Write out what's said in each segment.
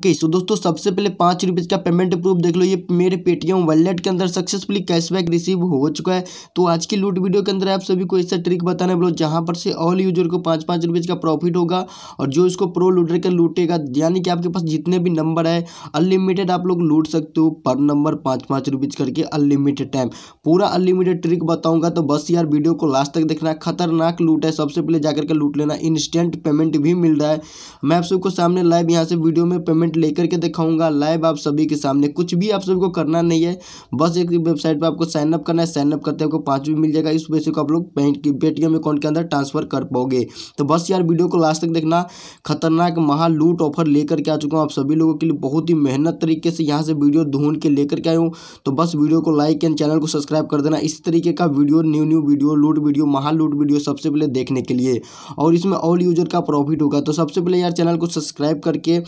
okay okay, सो so दोस्तों सबसे पहले पाँच रुपीज़ का पेमेंट प्रूफ देख लो ये मेरे पेटीएम वॉलेट के अंदर सक्सेसफुली कैशबैक रिसीव हो चुका है तो आज की लूट वीडियो के अंदर आप सभी को ऐसा ट्रिक बताने बोलो जहाँ पर से ऑल यूजर को पाँच पाँच रुपीज़ का प्रॉफिट होगा और जो इसको प्रो लूटर का लूटेगा यानी कि आपके पास जितने भी नंबर है अनलिमिटेड आप लोग लूट सकते हो पर नंबर पाँच पाँच रुपीज़ करके अनलिमिटेड टाइम पूरा अनलिमिटेड ट्रिक बताऊँगा तो बस यार वीडियो को लास्ट तक देखना खतरनाक लूट है सबसे पहले जाकर के लूट लेना इंस्टेंट पेमेंट भी मिल रहा है मैं आप सबको सामने लाइव यहाँ से वीडियो में पेमेंट डॉक्यूमेंट लेकर के दिखाऊंगा लाइव आप सभी के सामने कुछ भी आप सभी को करना नहीं है बस एक वेबसाइट पर आपको साइनअप करना है साइनअप करते आपको पाँच भी मिल जाएगा इस पैसे को आप लोग पेटीएम अकाउंट के अंदर ट्रांसफर कर पाओगे तो बस यार वीडियो को लास्ट तक देखना खतरनाक महा लूट ऑफर लेकर के आ चुका हूँ आप सभी लोगों के लिए बहुत ही मेहनत तरीके से यहाँ से वीडियो ढूंढ के लेकर के आया हूँ तो बस वीडियो को लाइक एंड चैनल को सब्सक्राइब कर देना इस तरीके का वीडियो न्यू न्यू वीडियो लूट वीडियो महा लूट वीडियो सबसे पहले देखने के लिए और इसमें ऑल यूजर का प्रॉफिट होगा तो सबसे पहले यार चैनल को सब्सक्राइब करके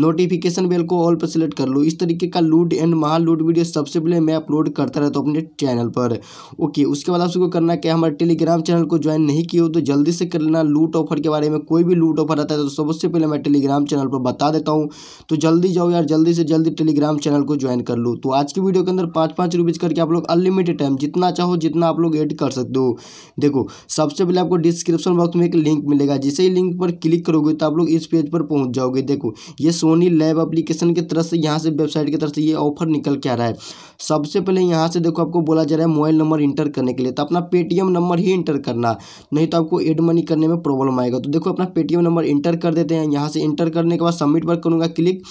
नोट नोटिफिकेशन बेल को ऑल पर सेलेक्ट कर लो इस तरीके का लूट एंड महा लूट वीडियो सबसे पहले मैं अपलोड करता रहता हूँ अपने चैनल पर ओके उसके बाद आप सबको करना क्या हमारे टेलीग्राम चैनल को ज्वाइन नहीं किया हो तो जल्दी से कर लेना लूट ऑफर के बारे में कोई भी लूट ऑफर आता है तो सबसे पहले मैं टेलीग्राम चैनल पर बता देता हूँ तो जल्दी जाओ यार जल्दी से जल्दी टेलीग्राम चैनल को ज्वाइन कर लो तो आज की वीडियो के अंदर पाँच पाँच रुपीज़ करके आप लोग अनलिमिटेड टाइम जितना चाहो जितना आप लोग एड कर सकते हो देखो सबसे पहले आपको डिस्क्रिप्शन बॉक्स में एक लिंक मिलेगा जिसे ही लिंक पर क्लिक करोगे तो आप लोग इस पेज पर पहुँच जाओगे देखो ये सोनी ही लैब एप्लीकेशन की तरफ से यहाँ से वेबसाइट की तरफ से ये ऑफर निकल के आ रहा है सबसे पहले यहाँ से देखो आपको बोला जा रहा है मोबाइल नंबर इंटर करने के लिए तो अपना पेटीएम नंबर ही इंटर करना नहीं तो आपको एड मनी करने में प्रॉब्लम आएगा तो देखो अपना पेटीएम नंबर इंटर कर देते हैं यहाँ से इंटर करने के बाद सबमिट पर करूँगा क्लिक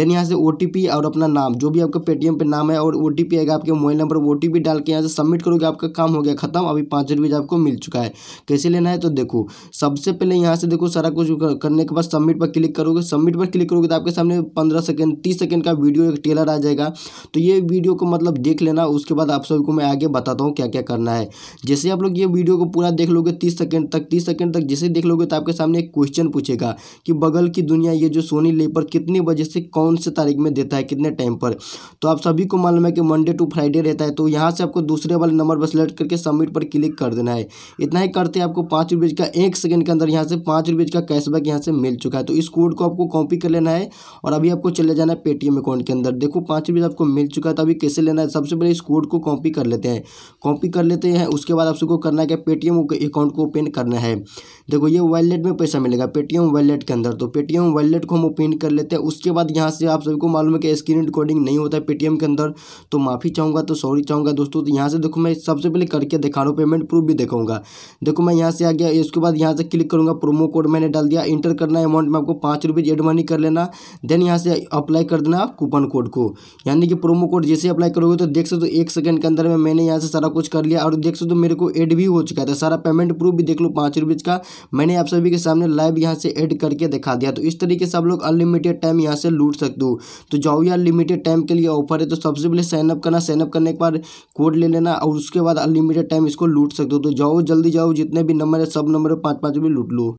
देन यहाँ से ओ और अपना नाम जो भी आपका पेटीएम पर नाम है और ओ आएगा आपके मोबाइल नंबर ओ डाल के यहाँ से सबमिट करोगे आपका काम हो गया खत्म अभी पाँच आपको मिल चुका है कैसे लेना है तो देखो सबसे पहले यहाँ से देखो सारा कुछ करने के बाद सबमिट पर क्लिक करोगे सबमिट पर क्लिक करोगे तो आपके सामने सामने पंद्रह सेकेंड तीस सेकेंड का वीडियो एक टेलर आ जाएगा तो ये वीडियो को मतलब देख लेना उसके बाद आप सभी को मैं आगे बताता हूँ क्या क्या करना है जैसे आप लोग ये वीडियो को पूरा देख लोगे तीस सेकेंड तक तीस सेकेंड तक जैसे देख लोगे तो आपके सामने एक क्वेश्चन पूछेगा कि बगल की दुनिया ये जो सोनी लेपर कितने बजे से कौन से तारीख में देता है कितने टाइम पर तो आप सभी को मालूम है कि मंडे टू फ्राइडे रहता है तो यहाँ से आपको दूसरे वाले नंबर पर सेलेक्ट करके सबमिट पर क्लिक कर देना है इतना ही करते आपको पाँच रुपये का एक सेकेंड के अंदर यहाँ से पाँच रुपये का कैशबैक यहाँ से मिल चुका है तो इस कोड को आपको कॉपी कर लेना है और अभी आपको चले जाना है पेटीएम अकाउंट के अंदर देखो पाँच रुपये आपको मिल चुका है तो अभी कैसे लेना है सबसे पहले इस कोड को कॉपी कर लेते हैं कॉपी कर लेते हैं उसके बाद आप सबको करना है क्या पेटीएम अकाउंट को ओपन करना है देखो ये वॉलेट में पैसा मिलेगा पेटीएम वॉलेट के अंदर तो पेटीएम वॉलेट को हम ओपन कर लेते हैं उसके बाद यहाँ से आप सभी को मालूम है कि स्क्रीन रिकॉर्डिंग नहीं होता है पेटीएम के अंदर तो माफ़ी चाहूँगा तो सॉरी चाहूँगा दोस्तों तो यहाँ से देखो मैं सबसे पहले करके दिखा रहा हूँ पेमेंट प्रूफ भी दिखाऊंगा देखो मैं यहाँ से आ गया इसके बाद यहाँ से क्लिक करूँगा प्रोमो कोड मैंने डाल दिया इंटर करना है अमाउंट में आपको पाँच रुपीज़ एड मनी कर लेना देन यहाँ से अप्लाई कर देना कूपन कोड को यानी कि प्रोमो कोड जैसे अप्लाई करोगे तो देख सकते हो एक सेकंड के अंदर में मैंने यहाँ से सारा कुछ कर लिया और देख सकते हो मेरे को एड भी हो चुका था सारा पेमेंट प्रूफ भी देख लो पाँच का मैंने आप सभी के सामने लाइव यहाँ से एड करके दिखा दिया तो इस तरीके से आप लोग अनलिमिटेड टाइम यहाँ से लूट सकते हो तो जाओ यार अनलिमिटेड टाइम के लिए ऑफर है तो सबसे पहले साइनअप करना साइनअप करने के बाद कोड ले लेना और उसके बाद अनलिमिटेड टाइम इसको लूट सकते हो तो जाओ जल्दी जाओ जितने भी नंबर है सब नंबर पाँच पाँच भी लूट लो